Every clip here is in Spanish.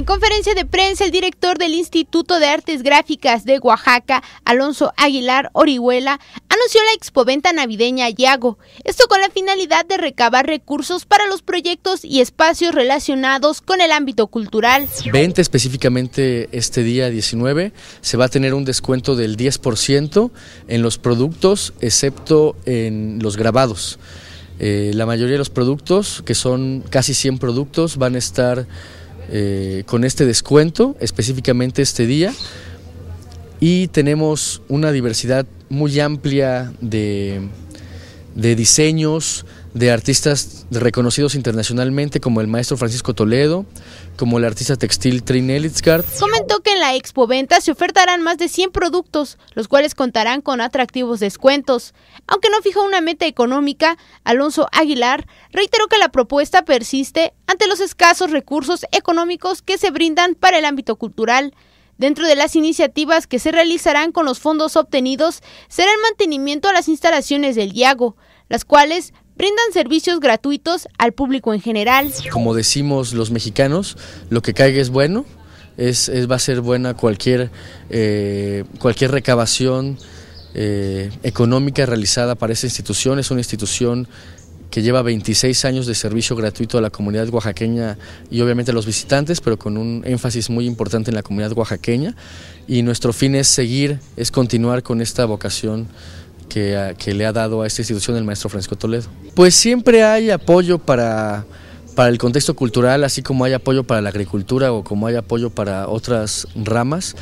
En conferencia de prensa, el director del Instituto de Artes Gráficas de Oaxaca, Alonso Aguilar Orihuela, anunció la expoventa navideña Yago, esto con la finalidad de recabar recursos para los proyectos y espacios relacionados con el ámbito cultural. Venta específicamente este día 19, se va a tener un descuento del 10% en los productos, excepto en los grabados. Eh, la mayoría de los productos, que son casi 100 productos, van a estar eh, con este descuento, específicamente este día. Y tenemos una diversidad muy amplia de diseños, de artistas reconocidos internacionalmente como el maestro Francisco Toledo, como el artista textil Trin Elitzgard. Comentó que en la expoventa se ofertarán más de 100 productos, los cuales contarán con atractivos descuentos. Aunque no fijó una meta económica, Alonso Aguilar reiteró que la propuesta persiste ante los escasos recursos económicos que se brindan para el ámbito cultural. Dentro de las iniciativas que se realizarán con los fondos obtenidos será el mantenimiento a las instalaciones del Diago, las cuales brindan servicios gratuitos al público en general. Como decimos los mexicanos, lo que caiga es bueno, es, va a ser buena cualquier, eh, cualquier recabación eh, económica realizada para esa institución. Es una institución que lleva 26 años de servicio gratuito a la comunidad oaxaqueña y obviamente a los visitantes, pero con un énfasis muy importante en la comunidad oaxaqueña. Y nuestro fin es seguir, es continuar con esta vocación Ah, que, le ha dado a esta institución el maestro Francisco Toledo. Pues siempre hay apoyo para, para el contexto cultural, así como hay apoyo para la agricultura o como hay apoyo para otras ramas,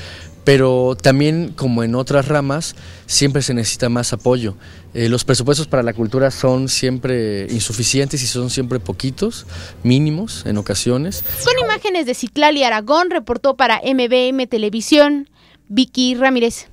pero también como en otras ramas siempre se necesita más apoyo. Eh, los presupuestos para la cultura son siempre insuficientes y son siempre poquitos, mínimos en ocasiones. Con imágenes de Citlali Aragón reportó para MBM Televisión Vicky Ramírez.